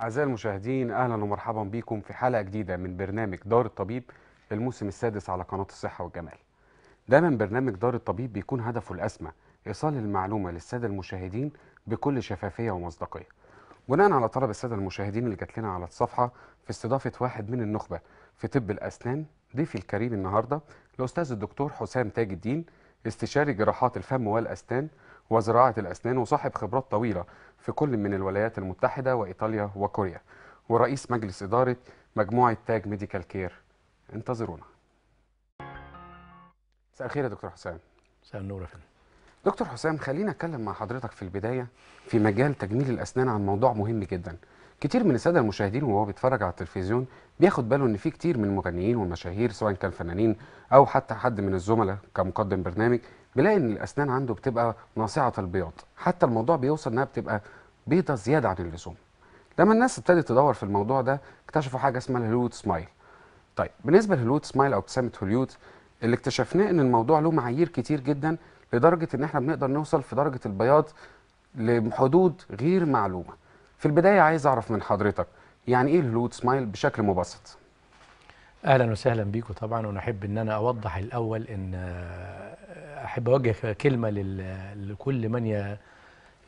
أعزائي المشاهدين أهلا ومرحبا بكم في حلقة جديدة من برنامج دار الطبيب الموسم السادس على قناة الصحة والجمال دايما برنامج دار الطبيب بيكون هدفه الأسمى إيصال المعلومة للسادة المشاهدين بكل شفافية ومصداقية بناء على طلب السادة المشاهدين اللي جات لنا على الصفحة في استضافة واحد من النخبة في طب الأسنان ضيفي الكريم النهاردة الأستاذ الدكتور حسام تاج الدين استشاري جراحات الفم والأسنان وزراعة الأسنان وصاحب خبرات طويلة في كل من الولايات المتحدة وإيطاليا وكوريا ورئيس مجلس إدارة مجموعة تاج ميديكال كير انتظرونا مساء الخير يا دكتور حسام مساء النور يا فندم دكتور حسام خلينا اتكلم مع حضرتك في البدايه في مجال تجميل الاسنان عن موضوع مهم جدا كتير من الساده المشاهدين وهو بيتفرج على التلفزيون بياخد باله ان في كتير من المغنيين والمشاهير سواء كان فنانين او حتى حد من الزملاء كمقدم برنامج بيلاقي ان الاسنان عنده بتبقى ناصعه البياض حتى الموضوع بيوصل انها بتبقى بيضه زياده عن اللزوم لما الناس ابتدت تدور في الموضوع ده اكتشفوا حاجه اسمها الهوليود سمايل طيب بالنسبه للهوليود سمايل او ابتسامه هوليود اللي اكتشفناه ان الموضوع له معايير كتير جدا لدرجه ان احنا بنقدر نوصل في درجه البياض لحدود غير معلومه في البدايه عايز اعرف من حضرتك يعني ايه الهوليود سمايل بشكل مبسط اهلا وسهلا بيكم طبعا ونحب ان انا اوضح الاول ان آه، احب اوجه كلمه لكل من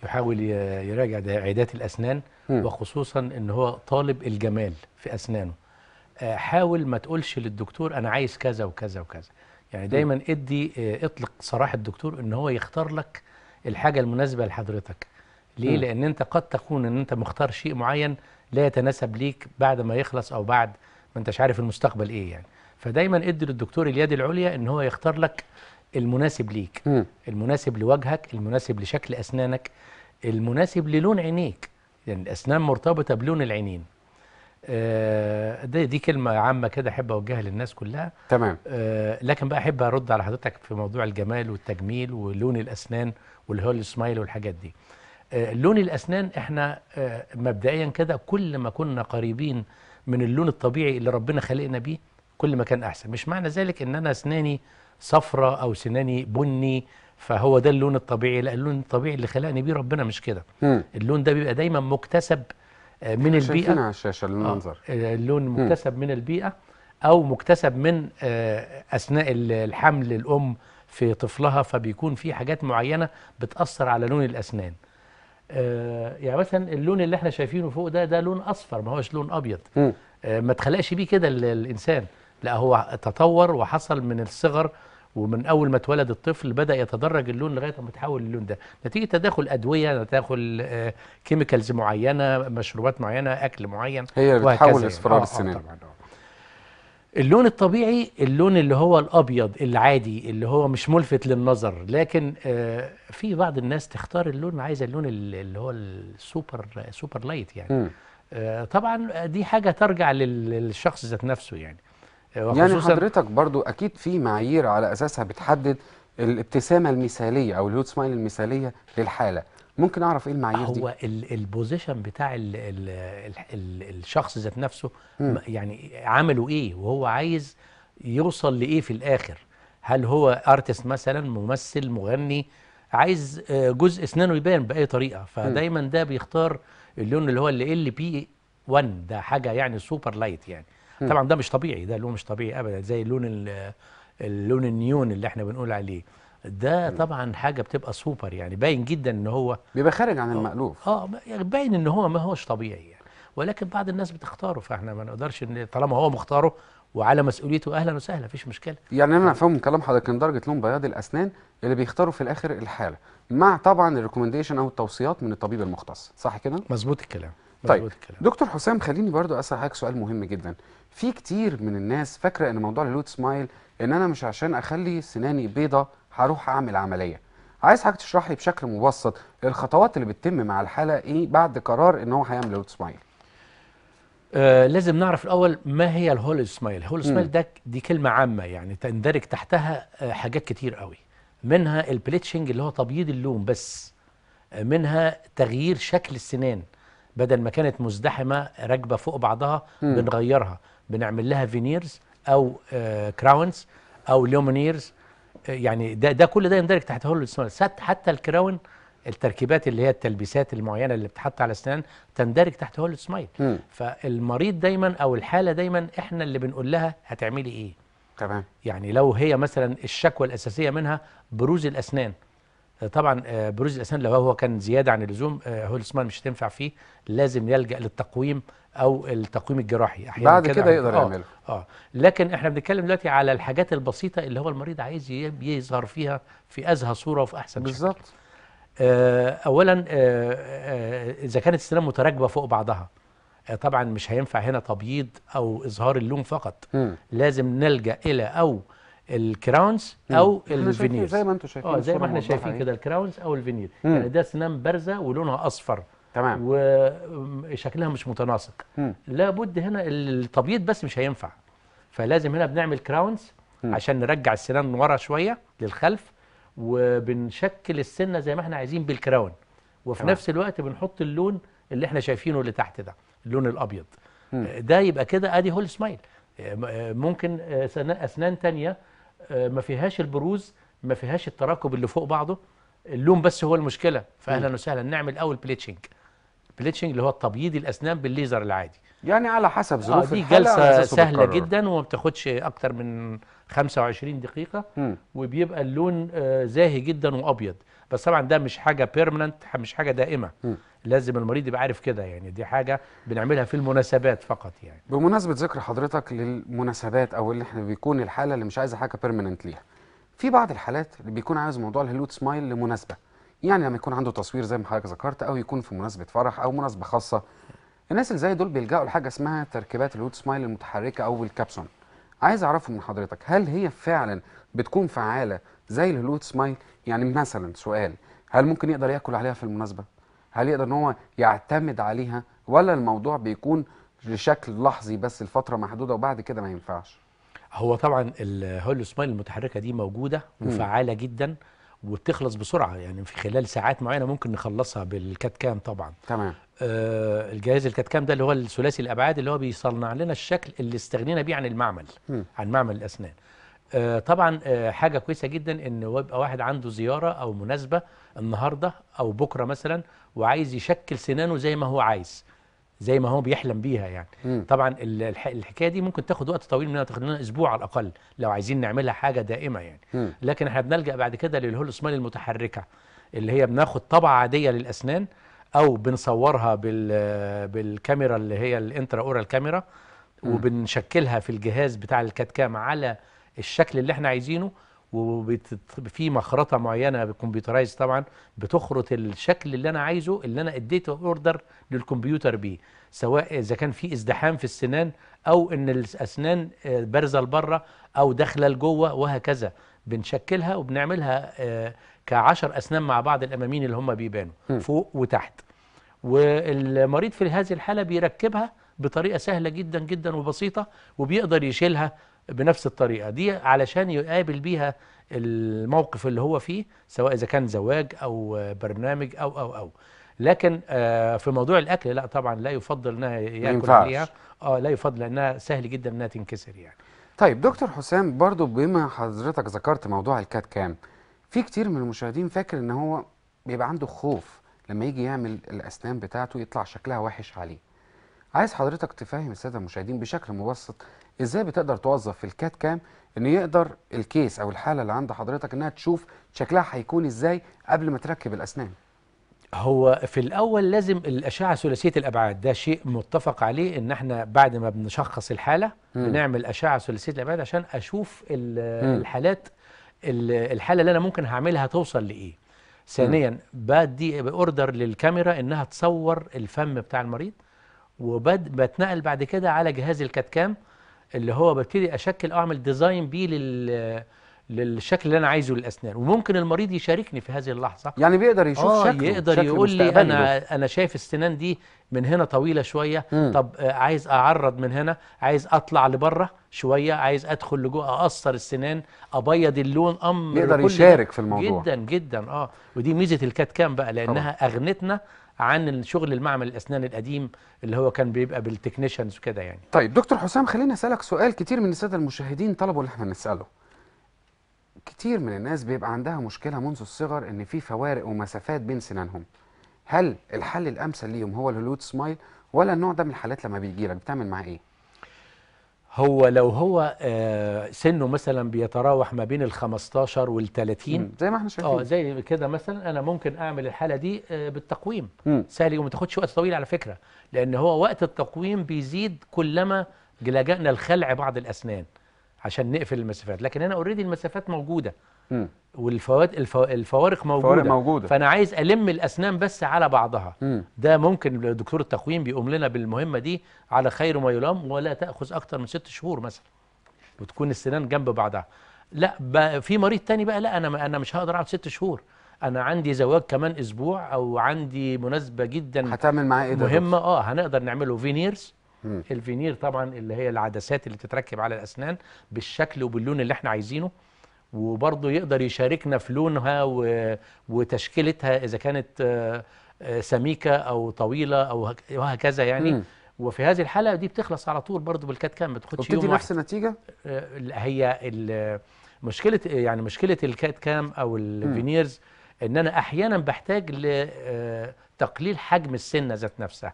يحاول يراجع عيادات الاسنان وخصوصا ان هو طالب الجمال في اسنانه آه، حاول ما تقولش للدكتور انا عايز كذا وكذا وكذا يعني دايما ادي آه، اطلق صراحه الدكتور ان هو يختار لك الحاجه المناسبه لحضرتك ليه لان انت قد تكون ان انت مختار شيء معين لا يتناسب ليك بعد ما يخلص او بعد ما انتش عارف المستقبل ايه يعني فدايما ادي للدكتور اليد العليا ان هو يختار لك المناسب ليك م. المناسب لوجهك المناسب لشكل اسنانك المناسب للون عينيك يعني الاسنان مرتبطه بلون العينين آه دي, دي كلمه عامه كده احب اوجهها للناس كلها تمام آه لكن بقى احب ارد على حضرتك في موضوع الجمال والتجميل ولون الاسنان والهول سمايل والحاجات دي آه لون الاسنان احنا آه مبدئيا كده كل ما كنا قريبين من اللون الطبيعي اللي ربنا خلقنا بيه كل ما كان احسن مش معنى ذلك ان انا اسناني صفراء او سناني بني فهو ده اللون الطبيعي لا اللون الطبيعي اللي خلقني بيه ربنا مش كده اللون ده بيبقى دايما مكتسب آه، من البيئه على الشاشه المنظر آه اللون مكتسب من البيئه او مكتسب من آه اثناء الحمل الام في طفلها فبيكون في حاجات معينه بتاثر على لون الاسنان آه، يعني مثلا اللون اللي احنا شايفينه فوق ده ده لون اصفر ما هوش لون ابيض آه، ما اتخلقش بيه كده الانسان لا هو تطور وحصل من الصغر ومن اول ما اتولد الطفل بدا يتدرج اللون لغايه ما تحول للون ده نتيجه تداخل ادويه تداخل كيميكالز آه، معينه مشروبات معينه اكل معين هي بتحول اصفرار السنين اللون الطبيعي اللون اللي هو الابيض العادي اللي هو مش ملفت للنظر لكن آه، في بعض الناس تختار اللون عايزه اللون اللي هو السوبر سوبر لايت يعني م. آه، طبعا دي حاجه ترجع للشخص ذات نفسه يعني آه، يعني حضرتك برضو اكيد في معايير على اساسها بتحدد الابتسامه المثاليه او الهوت سمايل المثاليه للحاله ممكن اعرف ايه المعايير دي هو البوزيشن بتاع الـ الـ الـ الشخص ذات نفسه مم. يعني عمله ايه وهو عايز يوصل لايه في الاخر هل هو ارتست مثلا ممثل مغني عايز آه، جزء اسنانه يبان باي طريقه فدايما ده بيختار اللون اللي هو ال ال بي 1 ده حاجه يعني سوبر لايت يعني م. طبعا ده مش طبيعي ده لون مش طبيعي ابدا زي اللون اللون النيون اللي احنا بنقول عليه ده طبعا حاجه بتبقى سوبر يعني باين جدا ان هو بيبقى خارج عن المألوف اه يعني باين ان هو ما هوش طبيعي يعني ولكن بعض الناس بتختاره فاحنا ما نقدرش ان طالما هو مختاره وعلى مسؤوليته اهلا وسهلا مفيش مشكله يعني انا فاهم من كلام حضرتك ان درجه لون بياض الاسنان اللي بيختاروا في الاخر الحاله مع طبعا الريكومنديشن او التوصيات من الطبيب المختص صح كده مظبوط الكلام طيب الكلام. دكتور حسام خليني برضو اسال حضرتك سؤال مهم جدا في كتير من الناس فاكره ان موضوع اللوت سمايل ان انا مش عشان اخلي سناني بيضه هروح اعمل عمليه عايز حضرتك تشرح لي بشكل مبسط الخطوات اللي بتتم مع الحاله ايه بعد قرار ان هو هيعمل هول سمايل آه لازم نعرف الاول ما هي الهول سمايل هول سمايل ده دي كلمه عامه يعني تندرج تحتها آه حاجات كتير قوي منها البليتشنج اللي هو تبييض اللون بس آه، منها تغيير شكل السنان بدل ما كانت مزدحمه راكبه فوق بعضها مم. بنغيرها بنعمل لها فينيرز او آه كراونز او لومينيرز يعني ده ده كل ده يندرج تحت هول حتى الكراون التركيبات اللي هي التلبيسات المعينه اللي بتحط على الاسنان تندرج تحت هول سمايل فالمريض دايما او الحاله دايما احنا اللي بنقول لها هتعملي ايه تمام يعني لو هي مثلا الشكوى الاساسيه منها بروز الاسنان طبعا آه، بروز الاسنان لو هو كان زياده عن اللزوم آه، هول سمايل مش هتنفع فيه لازم يلجا للتقويم او التقويم الجراحي احيانا بعد كده يقدر آه، يعمله اه لكن احنا بنتكلم دلوقتي على الحاجات البسيطه اللي هو المريض عايز يظهر فيها في ازهى صوره وفي احسن بالظبط آه اولا اذا آه كانت السنان متراكبه فوق بعضها طبعا مش هينفع هنا تبييض او اظهار اللون فقط م. لازم نلجا الى او الكراونز او الفينير زي ما انتم شايفين اه زي ما احنا شايفين كده الكراونز او الفينير مم. يعني ده سنان بارزه ولونها اصفر تمام وشكلها مش متناسق لابد هنا التبييض بس مش هينفع فلازم هنا بنعمل كراونز مم. عشان نرجع السنان ورا شويه للخلف وبنشكل السنه زي ما احنا عايزين بالكراون وفي تمام. نفس الوقت بنحط اللون اللي احنا شايفينه اللي تحت ده اللون الابيض مم. ده يبقى كده ادي هول سمايل ممكن آه، اسنان تانية آه، ما فيهاش البروز ما فيهاش التراكب اللي فوق بعضه اللون بس هو المشكله فاهلا وسهلا نعمل اول بليتشنج بليتشنج اللي هو تبييض الاسنان بالليزر العادي يعني على حسب ظروف آه دي جلسه سهله جدا وما بتاخدش اكتر من 25 دقيقه مم. وبيبقى اللون آه زاهي جدا وابيض بس طبعا ده مش حاجه بيرمننت مش حاجه دائمه مم. لازم المريض يبقى عارف كده يعني دي حاجه بنعملها في المناسبات فقط يعني بمناسبه ذكر حضرتك للمناسبات او اللي احنا بيكون الحاله اللي مش عايزه حاجه بيرمننت ليها في بعض الحالات اللي بيكون عايز موضوع الهلوت سمايل لمناسبه يعني لما يكون عنده تصوير زي ما حضرتك ذكرت او يكون في مناسبه فرح او مناسبه خاصه الناس اللي زي دول بيلجأوا لحاجه اسمها تركيبات الهلوت سمايل المتحركه او الكابسون عايز اعرفه من حضرتك هل هي فعلا بتكون فعاله زي الهلوت سمايل يعني مثلا سؤال هل ممكن يقدر ياكل عليها في المناسبه هل يقدر ان هو يعتمد عليها ولا الموضوع بيكون لشكل لحظي بس لفتره محدوده وبعد كده ما ينفعش هو طبعا الهولو سمايل المتحركه دي موجوده وفعاله جدا وبتخلص بسرعه يعني في خلال ساعات معينه ممكن نخلصها بالكات كام طبعا تمام آه الجهاز الكات كام ده اللي هو الثلاثي الابعاد اللي هو بيصنع لنا الشكل اللي استغنينا بيه عن المعمل م. عن معمل الاسنان آه، طبعا آه، حاجه كويسه جدا ان يبقى واحد عنده زياره او مناسبه النهارده او بكره مثلا وعايز يشكل سنانه زي ما هو عايز زي ما هو بيحلم بيها يعني م. طبعا الحكايه دي ممكن تاخد وقت طويل منها تاخد لنا اسبوع على الاقل لو عايزين نعملها حاجه دائمه يعني م. لكن احنا بنلجا بعد كده للهول للهولوسمال المتحركه اللي هي بناخد طبعه عاديه للاسنان او بنصورها بالكاميرا اللي هي الانترا اورال كاميرا وبنشكلها في الجهاز بتاع الكاتكام على الشكل اللي احنا عايزينه وفي مخرطه معينه بالكمبيوترايز طبعا بتخرط الشكل اللي انا عايزه اللي انا اديته اوردر للكمبيوتر بيه سواء اذا كان في ازدحام في السنان او ان الاسنان آه، بارزه لبره او داخله لجوه وهكذا بنشكلها وبنعملها آه، كعشر اسنان مع بعض الامامين اللي هم بيبانوا فوق وتحت والمريض في هذه الحاله بيركبها بطريقه سهله جدا جدا وبسيطه وبيقدر يشيلها بنفس الطريقة دي علشان يقابل بيها الموقف اللي هو فيه سواء إذا كان زواج أو برنامج أو أو أو لكن آه، في موضوع الاكل لا طبعا لا يفضل انها ياكل عليها اه لا يفضل لانها سهل جدا انها تنكسر يعني طيب دكتور حسام برضو بما حضرتك ذكرت موضوع الكات كام في كتير من المشاهدين فاكر ان هو بيبقى عنده خوف لما يجي يعمل الاسنان بتاعته يطلع شكلها وحش عليه عايز حضرتك تفهم الساده المشاهدين بشكل مبسط ازاي بتقدر توظف في الكات كام ان يقدر الكيس او الحاله اللي عند حضرتك انها تشوف شكلها هيكون ازاي قبل ما تركب الاسنان هو في الاول لازم الاشعه ثلاثيه الابعاد ده شيء متفق عليه ان احنا بعد ما بنشخص الحاله م. بنعمل اشعه ثلاثيه الابعاد عشان اشوف الحالات الحاله اللي انا ممكن هعملها توصل لايه ثانيا بدي اوردر للكاميرا انها تصور الفم بتاع المريض وبتنقل بعد كده على جهاز الكاتكام اللي هو ببتدي اشكل اعمل ديزاين بيه لل للشكل اللي انا عايزه للاسنان وممكن المريض يشاركني في هذه اللحظه يعني بيقدر يشوف آه شكله يقدر شكل يقول لي انا بس. انا شايف السنان دي من هنا طويله شويه مم. طب آه، عايز اعرض من هنا عايز اطلع لبره شويه عايز ادخل لجوه اقصر السنان ابيض اللون امر يقدر يشارك في الموضوع جدا جدا اه ودي ميزه الكات كام بقى لانها طبعا. اغنتنا عن الشغل المعمل الاسنان القديم اللي هو كان بيبقى بالتكنيشنز وكده يعني طيب دكتور حسام خليني اسالك سؤال كتير من الساده المشاهدين طلبوا ان احنا نساله كتير من الناس بيبقى عندها مشكله منذ الصغر ان في فوارق ومسافات بين سنانهم هل الحل الامثل ليهم هو الهوليود سمايل ولا النوع ده من الحالات لما بيجي لك بتعمل معاه ايه هو لو هو آه، سنه مثلا بيتراوح ما بين ال 15 وال 30 زي ما احنا شايفين اه زي كده مثلا انا ممكن اعمل الحاله دي آه، بالتقويم سهل وما تاخدش وقت طويل على فكره لان هو وقت التقويم بيزيد كلما لجأنا لخلع بعض الاسنان عشان نقفل المسافات لكن هنا اوريدي المسافات موجوده مم. والفوارق الفوارق موجوده الفوارق موجوده فانا عايز الم الاسنان بس على بعضها مم. ده ممكن دكتور التقويم بيقوم لنا بالمهمه دي على خير ما يلام ولا تاخذ اكتر من ست شهور مثلا وتكون السنان جنب بعضها لا في مريض تاني بقى لا انا انا مش هقدر اقعد ست شهور انا عندي زواج كمان اسبوع او عندي مناسبه جدا هتعمل معاه ايه ده مهمه اه هنقدر نعمله فينيرز الفينير طبعا اللي هي العدسات اللي بتتركب على الاسنان بالشكل وباللون اللي احنا عايزينه وبرضه يقدر يشاركنا في لونها وتشكيلتها اذا كانت آه، آه، سميكه او طويله او وهكذا يعني م. وفي هذه الحاله دي بتخلص على طول برضه بالكات كام ما بتاخدش يوم نفس النتيجه آه، هي مشكله يعني مشكله الكات كام او الفينيرز ان انا احيانا بحتاج لتقليل حجم السنه ذات نفسها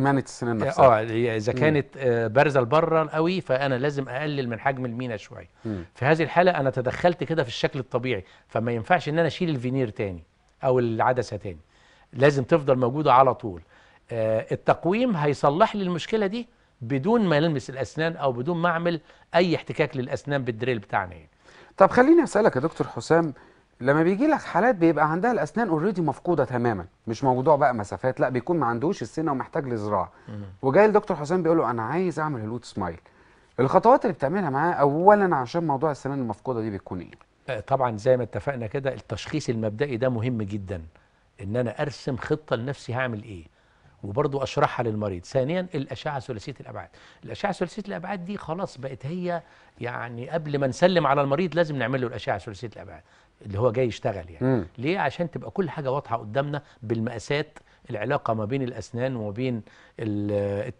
مانت السنان نفسها اه اذا كانت آه بارزه لبره قوي فانا لازم اقلل من حجم المينا شويه في هذه الحاله انا تدخلت كده في الشكل الطبيعي فما ينفعش ان انا اشيل الفينير تاني او العدسه تاني لازم تفضل موجوده على طول آه التقويم هيصلح لي المشكله دي بدون ما نلمس الاسنان او بدون ما اعمل اي احتكاك للاسنان بالدريل بتاعنا يعني. طب خليني اسالك يا دكتور حسام لما بيجي لك حالات بيبقى عندها الاسنان اوريدي مفقوده تماما مش موضوع بقى مسافات لا بيكون ما عندوش السنه ومحتاج لزراعه وجاي لدكتور حسام بيقول له انا عايز اعمل هلوت سمايل الخطوات اللي بتعملها معاه اولا عشان موضوع السنان المفقوده دي بتكون ايه آه، طبعا زي ما اتفقنا كده التشخيص المبدئي ده مهم جدا ان انا ارسم خطه لنفسي هعمل ايه وبرضو اشرحها للمريض ثانيا الاشعه ثلاثيه الابعاد الاشعه ثلاثيه الابعاد دي خلاص بقت هي يعني قبل ما نسلم على المريض لازم نعمل له الاشعه ثلاثيه الابعاد اللي هو جاي يشتغل يعني م. ليه عشان تبقى كل حاجه واضحه قدامنا بالمقاسات العلاقه ما بين الاسنان وما بين الـ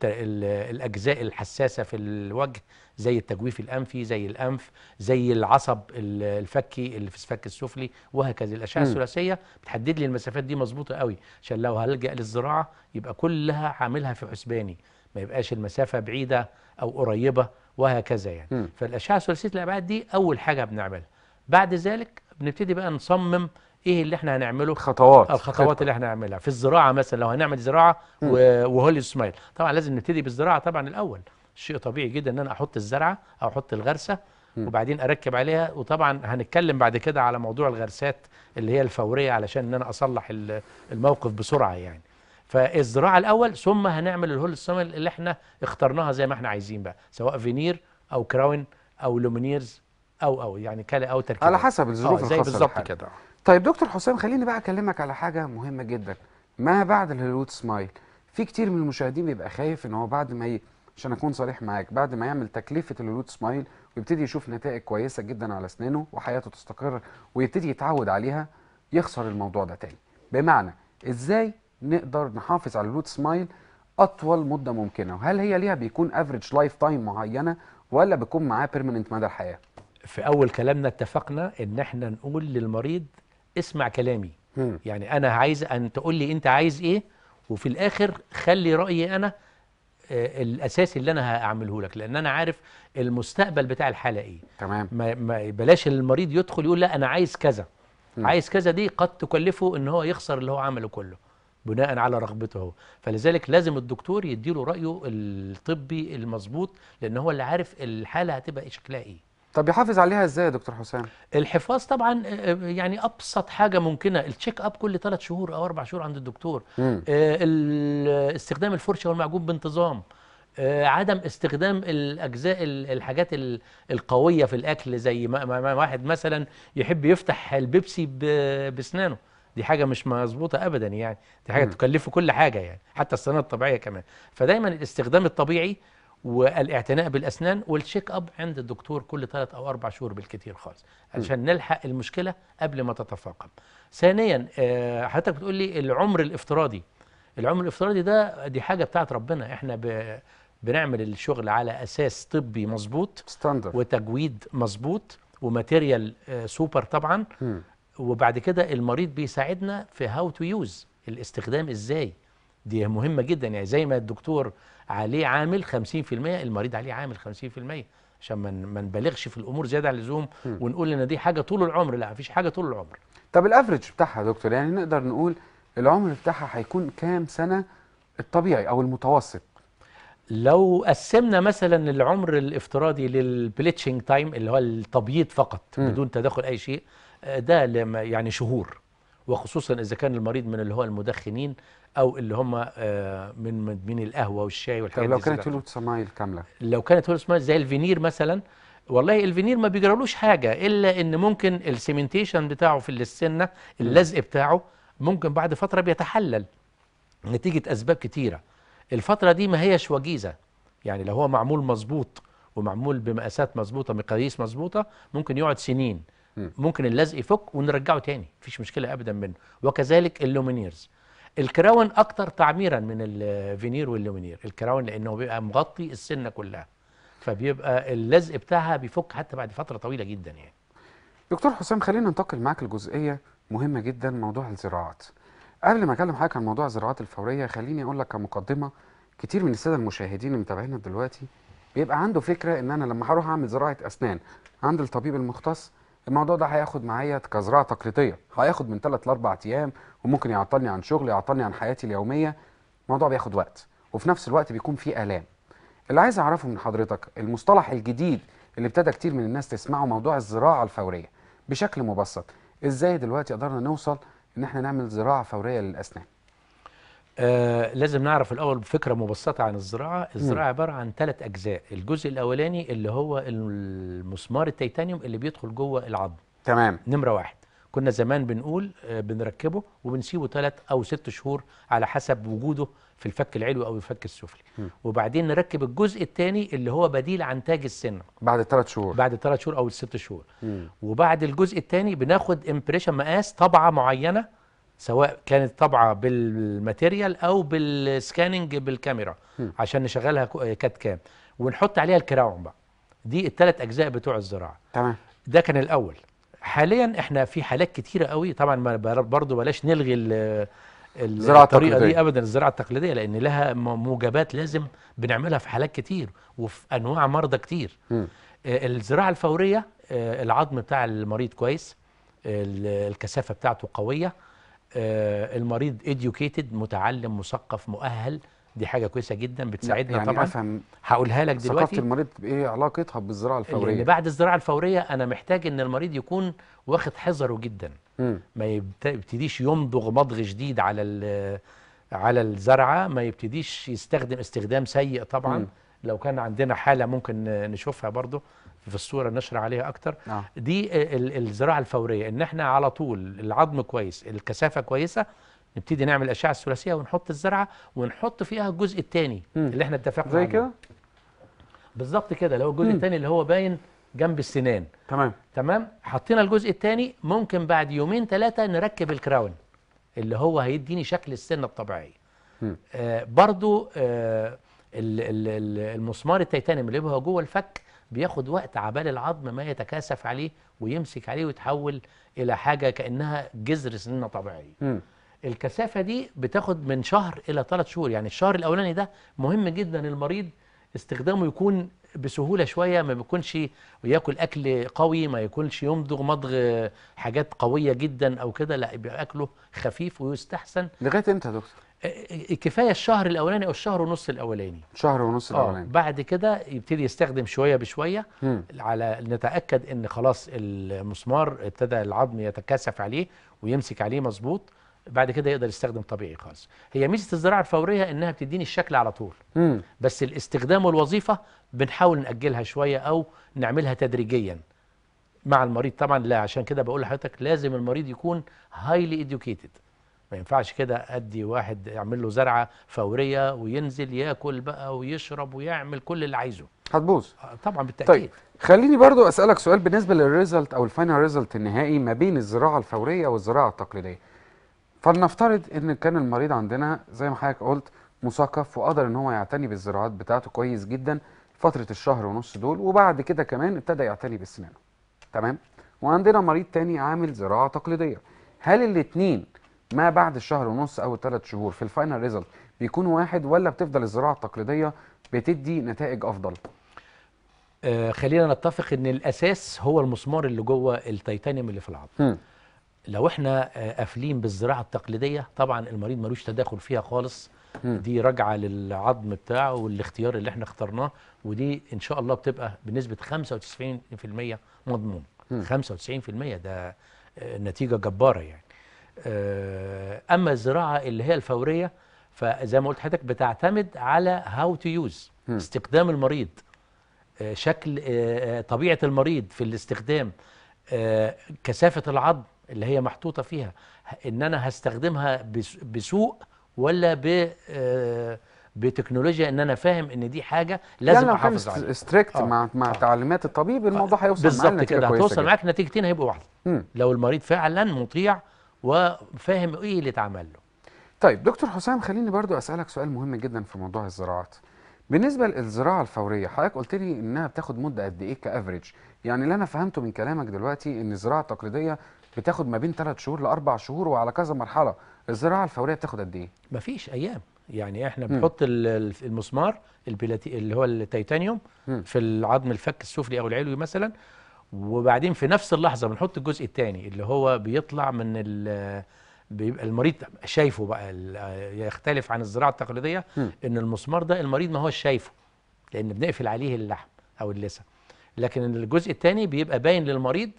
الـ الاجزاء الحساسه في الوجه زي التجويف الانفي زي الانف زي العصب الفكي اللي في الفك السفلي وهكذا الاشعه الثلاثيه بتحدد لي المسافات دي مظبوطه قوي عشان لو هلجا للزراعه يبقى كلها عاملها في حسباني ما يبقاش المسافه بعيده او قريبه وهكذا يعني م. فالاشعه ثلاثيه الابعاد دي اول حاجه بنعملها بعد ذلك بنبتدي بقى نصمم ايه اللي احنا هنعمله خطوات الخطوات خطة. اللي احنا هنعملها في الزراعه مثلا لو هنعمل زراعه وهولي سمايل طبعا لازم نبتدي بالزراعه طبعا الاول شيء طبيعي جدا ان انا احط الزرعه او احط الغرسه م. وبعدين اركب عليها وطبعا هنتكلم بعد كده على موضوع الغرسات اللي هي الفوريه علشان ان انا اصلح الموقف بسرعه يعني فالزراعه الاول ثم هنعمل الهول سمايل اللي احنا اخترناها زي ما احنا عايزين بقى سواء فينير او كراون او لومينيرز او او يعني كلا او تركيب على حسب الظروف آه، الخاصه بالظبط كده طيب دكتور حسام خليني بقى اكلمك على حاجه مهمه جدا ما بعد الهوليوود سمايل في كتير من المشاهدين بيبقى خايف ان هو بعد ما ي... عشان اكون صريح معاك بعد ما يعمل تكلفه الهوليوود سمايل ويبتدي يشوف نتائج كويسه جدا على اسنانه وحياته تستقر ويبتدي يتعود عليها يخسر الموضوع ده تاني بمعنى ازاي نقدر نحافظ على الهوليوود سمايل اطول مده ممكنه وهل هي ليها بيكون افريج لايف تايم معينه ولا بيكون معاه بيرمننت مدى الحياه في اول كلامنا اتفقنا ان احنا نقول للمريض اسمع كلامي م. يعني انا عايز ان تقول لي انت عايز ايه وفي الاخر خلي رايي انا آه، الاساسي اللي انا هعمله لك لان انا عارف المستقبل بتاع الحاله ايه تمام ما, ما بلاش المريض يدخل يقول لا انا عايز كذا م. عايز كذا دي قد تكلفه ان هو يخسر اللي هو عمله كله بناء على رغبته هو فلذلك لازم الدكتور يديله رايه الطبي المظبوط لان هو اللي عارف الحاله هتبقى شكلها ايه طب يحافظ عليها ازاي يا دكتور حسام؟ الحفاظ طبعا آه، آه، يعني ابسط حاجه ممكنه التشيك اب كل ثلاث شهور او اربع شهور عند الدكتور آه استخدام الفرشه والمعجون بانتظام آه، عدم استخدام الاجزاء الحاجات القويه في الاكل زي ما واحد مثلا يحب يفتح البيبسي باسنانه دي حاجه مش مظبوطه ابدا يعني دي حاجه تكلفه كل حاجه يعني حتى الصيانه الطبيعيه كمان فدايما الاستخدام الطبيعي والاعتناء بالاسنان والتشيك اب عند الدكتور كل ثلاث او اربع شهور بالكثير خالص علشان نلحق المشكله قبل ما تتفاقم. ثانيا آه، حضرتك بتقول لي العمر الافتراضي العمر الافتراضي ده دي حاجه بتاعت ربنا احنا ب بنعمل الشغل على اساس طبي مظبوط ستاندرد وتجويد مظبوط وماتيريال آه، سوبر طبعا وبعد كده المريض بيساعدنا في هاو تو يوز الاستخدام ازاي دي مهمة جدا يعني زي ما الدكتور عليه عامل 50% المريض عليه عامل 50% عشان ما نبالغش في الامور زياده عن اللزوم ونقول ان دي حاجه طول العمر لا مفيش حاجه طول العمر طب الافريج بتاعها يا دكتور يعني نقدر نقول العمر بتاعها هيكون كام سنه الطبيعي او المتوسط لو قسمنا مثلا العمر الافتراضي للبليتشنج تايم اللي هو التبييض فقط م. بدون تدخل اي شيء آه، ده يعني شهور وخصوصا إذا كان المريض من اللي هو المدخنين أو اللي هم آه، من مدمنين القهوة والشاي والحاجات دي لو كانت هولو سمايل كاملة لو كانت هولو سمايل زي الفينير مثلا والله الفينير ما بيجرالوش حاجة إلا إن ممكن السيمنتيشن بتاعه في السنة اللزق بتاعه ممكن بعد فترة بيتحلل نتيجة أسباب كتيرة الفترة دي ما هيش وجيزة يعني لو هو معمول مظبوط ومعمول بمقاسات مظبوطة مقاييس مظبوطة ممكن يقعد سنين ممكن اللزق يفك ونرجعه تاني مفيش مشكله ابدا منه وكذلك اللومينيرز الكراون اكتر تعميرا من الفينير واللومينير الكراون لانه بيبقى مغطي السنه كلها فبيبقى اللزق بتاعها بيفك حتى بعد فتره طويله جدا يعني دكتور حسام خلينا ننتقل معاك لجزئيه مهمه جدا موضوع الزراعات قبل ما اكلم حضرتك عن موضوع الزراعات الفوريه خليني اقول لك كمقدمه كتير من الساده المشاهدين اللي متابعينا دلوقتي بيبقى عنده فكره ان انا لما هروح اعمل زراعه اسنان عند الطبيب المختص الموضوع ده هياخد معايا كزراعه تقليديه هياخد من 3 ل 4 ايام وممكن يعطلني عن شغلي يعطلني عن حياتي اليوميه الموضوع بياخد وقت وفي نفس الوقت بيكون فيه الام اللي عايز اعرفه من حضرتك المصطلح الجديد اللي ابتدى كتير من الناس تسمعه موضوع الزراعه الفوريه بشكل مبسط ازاي دلوقتي قدرنا نوصل ان احنا نعمل زراعه فوريه للاسنان آه لازم نعرف الاول بفكره مبسطه عن الزراعه الزراعه عباره عن ثلاث اجزاء الجزء الاولاني اللي هو المسمار التيتانيوم اللي بيدخل جوه العظم تمام نمره واحد كنا زمان بنقول آه، بنركبه وبنسيبه ثلاث او ست شهور على حسب وجوده في الفك العلوي او الفك السفلي م. وبعدين نركب الجزء الثاني اللي هو بديل عن تاج السنه بعد ثلاث شهور بعد ثلاث شهور او ست شهور م. وبعد الجزء الثاني بناخد امبريشن مقاس طبعه معينه سواء كانت طبعه بالماتيريال او بالسكاننج بالكاميرا عشان نشغلها كات كام ونحط عليها الكراون بقى دي الثلاث اجزاء بتوع الزراعه تمام ده كان الاول حاليا احنا في حالات كتيره قوي طبعا برضو بلاش نلغي الزراعه الطريقه التقليدية. دي ابدا الزراعه التقليديه لان لها موجبات لازم بنعملها في حالات كتير وفي انواع مرضى كتير م. آه، الزراعه الفوريه آه، العظم بتاع المريض كويس الكثافه بتاعته قويه آه، المريض educated متعلم مثقف مؤهل دي حاجه كويسه جدا بتساعدنا يعني طبعا افهم هقولها لك دلوقتي ثقافه المريض ايه علاقتها بالزراعه الفوريه اللي بعد الزراعه الفوريه انا محتاج ان المريض يكون واخد حذره جدا م. ما يبتديش يمضغ مضغ شديد على على الزرعه ما يبتديش يستخدم استخدام سيء طبعا م. لو كان عندنا حاله ممكن نشوفها برضو في الصوره نشر عليها اكتر آه. دي الزراعه الفوريه ان احنا على طول العظم كويس الكثافه كويسه نبتدي نعمل الاشعه الثلاثيه ونحط الزرعه ونحط فيها الجزء الثاني اللي احنا اتفقنا زي كده بالظبط كده اللي هو الجزء الثاني اللي هو باين جنب السنان تمام تمام حطينا الجزء الثاني ممكن بعد يومين ثلاثه نركب الكراون اللي هو هيديني شكل السنة الطبيعية آه برضو آه المسمار التيتانيوم اللي هو جوه الفك بياخد وقت عبال العظم ما يتكاثف عليه ويمسك عليه ويتحول الى حاجه كانها جذر سنه طبيعيه الكثافه دي بتاخد من شهر الى ثلاث شهور يعني الشهر الاولاني ده مهم جدا المريض استخدامه يكون بسهوله شويه ما بيكونش بياكل اكل قوي ما يكونش يمضغ مضغ حاجات قويه جدا او كده لا يبقى اكله خفيف ويستحسن لغايه امتى يا دكتور كفايه الشهر الاولاني او الشهر ونص الاولاني شهر ونص آه، الاولاني بعد كده يبتدي يستخدم شويه بشويه م. على نتاكد ان خلاص المسمار ابتدى العظم يتكاثف عليه ويمسك عليه مظبوط بعد كده يقدر يستخدم طبيعي خالص هي ميزه الزراعه الفوريه انها بتديني الشكل على طول مم. بس الاستخدام والوظيفه بنحاول ناجلها شويه او نعملها تدريجيا مع المريض طبعا لا عشان كده بقول لحضرتك لازم المريض يكون هايلي اديوكيتد ما ينفعش كده ادي واحد اعمل له زرعه فوريه وينزل ياكل بقى ويشرب ويعمل كل اللي عايزه هتبوظ آه، طبعا بالتاكيد طيب خليني برضو اسالك سؤال بالنسبه للريزلت او الفاينل ريزلت النهائي ما بين الزراعه الفوريه والزراعه التقليديه فلنفترض ان كان المريض عندنا زي ما حضرتك قلت مثقف وقدر ان هو يعتني بالزراعات بتاعته كويس جدا فتره الشهر ونص دول وبعد كده كمان ابتدى يعتني بسنانه تمام وعندنا مريض تاني عامل زراعه تقليديه هل الاثنين ما بعد الشهر ونص او الثلاث شهور في الفاينل ريزلت بيكون واحد ولا بتفضل الزراعه التقليديه بتدي نتائج افضل آه خلينا نتفق ان الاساس هو المسمار اللي جوه التيتانيوم اللي في العظم لو احنا آه، قافلين بالزراعه التقليديه طبعا المريض ملوش تداخل فيها خالص دي راجعه للعظم بتاعه والاختيار اللي احنا اخترناه ودي ان شاء الله بتبقى بنسبه 95% مضمون 95% ده آه، نتيجه جباره يعني آه، اما الزراعه اللي هي الفوريه فزي ما قلت حضرتك بتعتمد على هاو تو يوز استخدام المريض شكل طبيعه المريض في الاستخدام كثافه العظم اللي هي محطوطة فيها إن أنا هستخدمها بسوء ولا ب آه، بتكنولوجيا ان انا فاهم ان دي حاجه لازم يعني احافظ عليها ستريكت آه. مع مع آه. تعليمات الطبيب الموضوع آه. هيوصل بالظبط كده هتوصل معاك نتيجتين هيبقوا واحده لو المريض فعلا مطيع وفاهم ايه اللي اتعمل له طيب دكتور حسام خليني برضو اسالك سؤال مهم جدا في موضوع الزراعات بالنسبه للزراعه الفوريه حضرتك قلت لي انها بتاخد مده قد ايه كافريج يعني اللي انا فهمته من كلامك دلوقتي ان الزراعه التقليديه بتاخد ما بين ثلاث شهور لاربع شهور وعلى كذا مرحله الزراعه الفوريه بتاخد قد ايه مفيش ايام يعني احنا بنحط المسمار البلاتي اللي هو التيتانيوم م. في العظم الفك السفلي او العلوي مثلا وبعدين في نفس اللحظه بنحط الجزء الثاني اللي هو بيطلع من بيبقى المريض شايفه بقى يختلف عن الزراعه التقليديه م. ان المسمار ده المريض ما هو شايفه لان بنقفل عليه اللحم او اللثه لكن الجزء الثاني بيبقى باين للمريض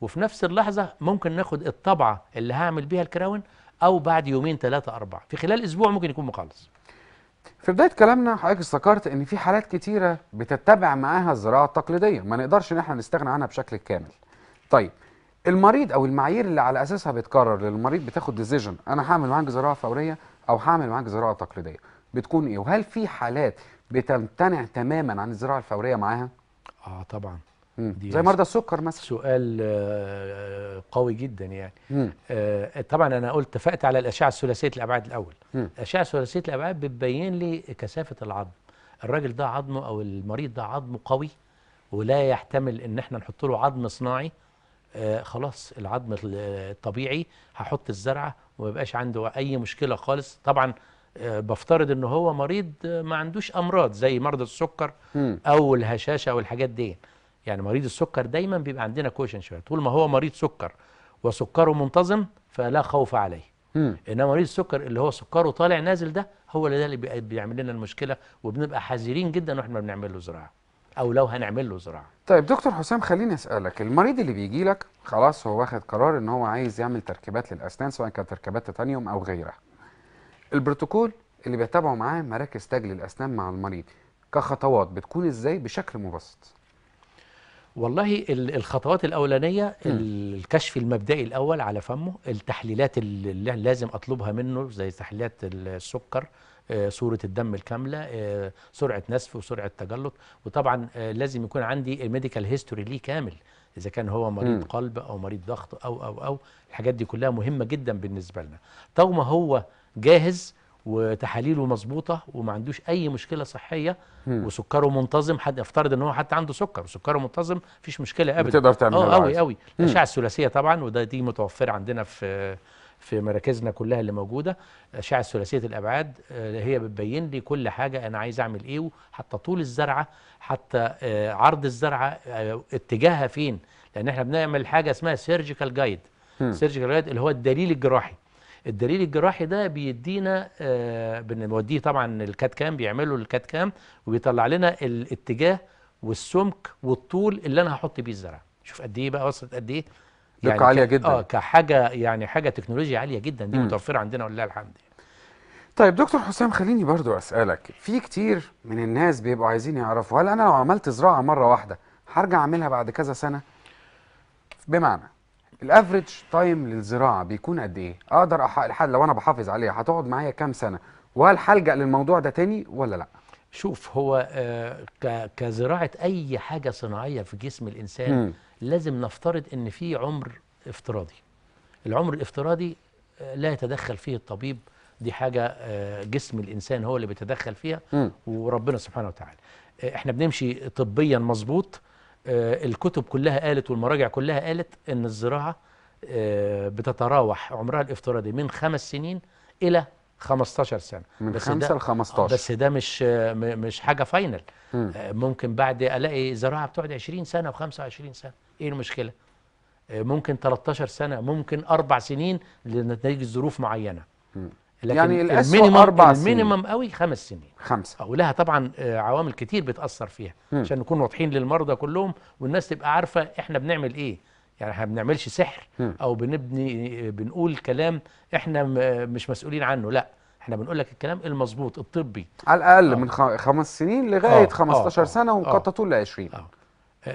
وفي نفس اللحظة ممكن ناخد الطبعة اللي هعمل بيها الكراون أو بعد يومين ثلاثة أربعة في خلال أسبوع ممكن يكون مخلص في بداية كلامنا حضرتك استكرت ان في حالات كتيرة بتتبع معاها الزراعة التقليدية ما نقدرش ان احنا نستغنى عنها بشكل كامل طيب المريض او المعايير اللي على اساسها بتكرر للمريض بتاخد ديسيجن انا هعمل معاك زراعة فورية او هعمل معاك زراعة تقليدية بتكون ايه وهل في حالات بتمتنع تماما عن الزراعة الفورية معاها اه طبعا دي زي مرضى السكر مثلا سؤال آه، آه، قوي جدا يعني مم. آه، طبعا انا قلت اتفقت على الاشعه الثلاثيه الابعاد الاول الاشعه الثلاثيه الابعاد بتبين لي كثافه العظم الراجل ده عظمه او المريض ده عظمه قوي ولا يحتمل ان احنا نحط له عظم صناعي خلاص العظم الطبيعي هحط الزرعه وما يبقاش عنده اي مشكله خالص طبعا بفترض ان هو مريض ما عندوش امراض زي مرضى السكر او الهشاشه او الحاجات دي يعني مريض السكر دايما بيبقى عندنا كوشن شويه طول ما هو مريض سكر وسكره منتظم فلا خوف عليه انما مريض السكر اللي هو سكره طالع نازل ده هو اللي ده اللي بيعمل لنا المشكله وبنبقى حذرين جدا واحنا ما بنعمل له زراعه او لو هنعمل له زراعه طيب دكتور حسام خليني اسالك المريض اللي بيجي لك خلاص هو واخد قرار ان هو عايز يعمل تركيبات للاسنان سواء كانت تركيبات تيتانيوم او غيرها البروتوكول اللي بيتابعوا معاه مراكز تجل الاسنان مع المريض كخطوات بتكون ازاي بشكل مبسط والله الخطوات الاولانيه الكشف المبدئي الاول على فمه التحليلات اللي لازم اطلبها منه زي تحليلات السكر آه، صورة الدم الكاملة آه، سرعة نسف وسرعة تجلط وطبعا آه، لازم يكون عندي ميديكال هيستوري ليه كامل إذا كان هو مريض قلب أو مريض ضغط أو أو أو الحاجات دي كلها مهمة جدا بالنسبة لنا طالما هو جاهز وتحاليله مظبوطه وما عندوش اي مشكله صحيه مم. وسكره منتظم حد افترض ان هو حتى عنده سكر وسكره منتظم مفيش مشكله ابدا تقدر تعمل اه قوي قوي الاشعه الثلاثيه طبعا وده دي متوفره عندنا في في مراكزنا كلها اللي موجوده الاشعه الثلاثيه الابعاد آه، هي بتبين لي كل حاجه انا عايز اعمل ايه حتى طول الزرعه حتى آه، عرض الزرعه آه، اتجاهها فين لان احنا بنعمل حاجه اسمها سيرجيكال جايد سيرجيكال جايد اللي هو الدليل الجراحي الدليل الجراحي ده بيدينا آه، بنوديه طبعا الكات كام بيعملوا الكات كام وبيطلع لنا الاتجاه والسمك والطول اللي انا هحط بيه الزرع شوف قد ايه بقى وصلت قد ايه دقه يعني عاليه جدا اه كحاجه يعني حاجه تكنولوجيا عاليه جدا دي متوفره عندنا ولله الحمد يعني. طيب دكتور حسام خليني برضو اسالك في كتير من الناس بيبقوا عايزين يعرفوا هل انا لو عملت زراعه مره واحده هرجع اعملها بعد كذا سنه بمعنى الافريج تايم للزراعه بيكون قد ايه اقدر الحل لو انا بحافظ عليها هتقعد معايا كام سنه وهل هلجا للموضوع ده تاني ولا لا شوف هو آه، كزراعه اي حاجه صناعيه في جسم الانسان م. لازم نفترض ان في عمر افتراضي العمر الافتراضي آه، لا يتدخل فيه الطبيب دي حاجه آه، جسم الانسان هو اللي بيتدخل فيها م. وربنا سبحانه وتعالى احنا بنمشي طبيا مظبوط آه، الكتب كلها قالت والمراجع كلها قالت ان الزراعه آه، بتتراوح عمرها الافتراضي من خمس سنين الى 15 سنه من بس 5 ل 15 بس ده مش مش حاجه فاينل آه، ممكن بعد الاقي زراعه بتقعد 20 سنه و25 سنه ايه المشكله ممكن 13 سنه ممكن اربع سنين لنتائج ظروف معينه م. لكن يعني المينيمم أربع سنين المينيمم قوي خمس سنين خمسة ولها طبعا آه، عوامل كتير بتأثر فيها م. عشان نكون واضحين للمرضى كلهم والناس تبقى عارفة إحنا بنعمل إيه يعني احنا ما بنعملش سحر م. أو بنبني آه، بنقول كلام إحنا مش مسؤولين عنه لأ احنا بنقول لك الكلام المظبوط الطبي على الأقل أوه. من خمس سنين لغاية أوه. 15 أوه. سنة وقد تطول ل 20 أوه.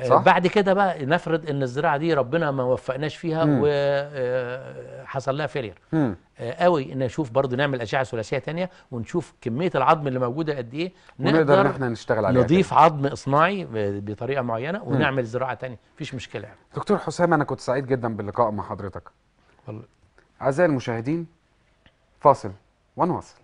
صح؟ بعد كده بقى نفرض ان الزراعه دي ربنا ما وفقناش فيها مم. وحصل آه، لها فيلير آه، قوي ان نشوف برضو نعمل اشعه ثلاثيه ثانيه ونشوف كميه العظم اللي موجوده قد ايه نقدر ان احنا نشتغل عليها نضيف كده. عظم اصناعي بطريقه معينه ونعمل مم. زراعه ثانيه مفيش مشكله يعني. دكتور حسام انا كنت سعيد جدا باللقاء مع حضرتك والله اعزائي المشاهدين فاصل ونواصل